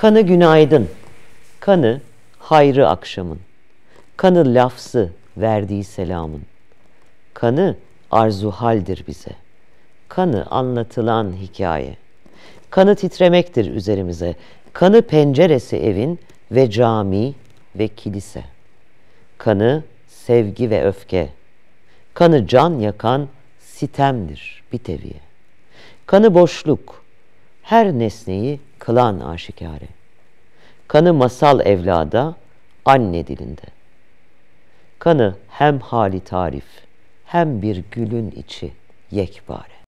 Kanı günaydın, kanı hayrı akşamın, kanı lafzı verdiği selamın, kanı arzu haldir bize, kanı anlatılan hikaye, kanı titremektir üzerimize, kanı penceresi evin ve cami ve kilise, kanı sevgi ve öfke, kanı can yakan sitemdir bir kanı boşluk, her nesneyi kılan aşikare. Kanı masal evlada, anne dilinde. Kanı hem hali tarif, hem bir gülün içi yekpare.